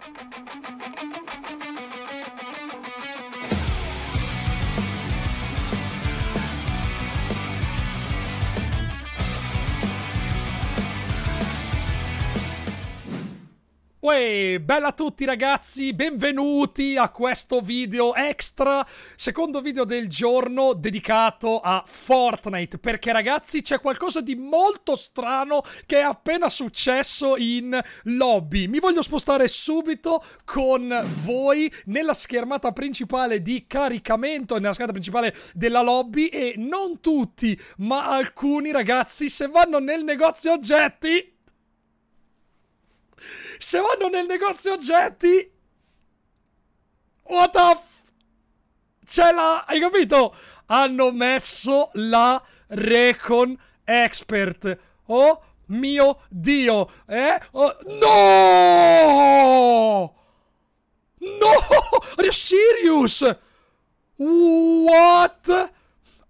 thank you Uè, bella a tutti ragazzi, benvenuti a questo video extra, secondo video del giorno dedicato a Fortnite, perché ragazzi c'è qualcosa di molto strano che è appena successo in lobby. Mi voglio spostare subito con voi nella schermata principale di caricamento, nella schermata principale della lobby e non tutti, ma alcuni ragazzi se vanno nel negozio oggetti se vanno nel negozio oggetti... What the f... C'è la... Hai capito? Hanno messo la Recon Expert. Oh mio Dio! Eh? Oh, no! No! Are you serious? What?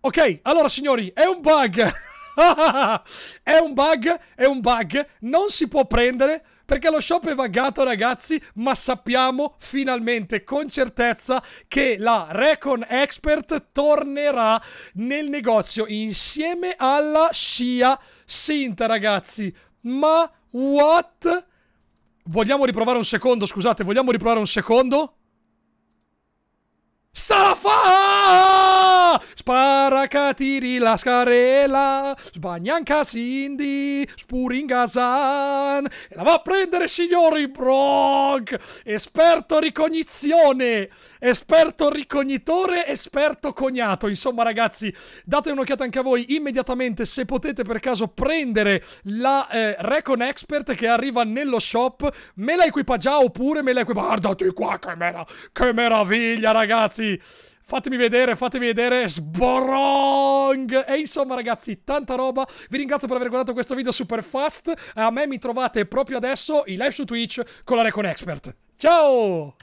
Ok, allora signori, è un bug. è un bug, è un bug. Non si può prendere perché lo shop è vagato ragazzi, ma sappiamo finalmente con certezza che la Recon Expert tornerà nel negozio insieme alla scia Sinta ragazzi. Ma what? Vogliamo riprovare un secondo, scusate, vogliamo riprovare un secondo? Sarà fatta! scarela, sparakatiri la scarela, sbagnanca Cindy, spuringazan. E la va a prendere, signori, Bronk, esperto ricognizione, esperto ricognitore, esperto cognato. Insomma, ragazzi, date un'occhiata anche a voi immediatamente se potete per caso prendere la eh, Recon Expert che arriva nello shop. Me la equipa già oppure me la equipa... Guardate qua che, merav che meraviglia, ragazzi! Fatemi vedere, fatemi vedere, sborong! E insomma ragazzi, tanta roba, vi ringrazio per aver guardato questo video super fast, a me mi trovate proprio adesso in live su Twitch con la Recon Expert. Ciao!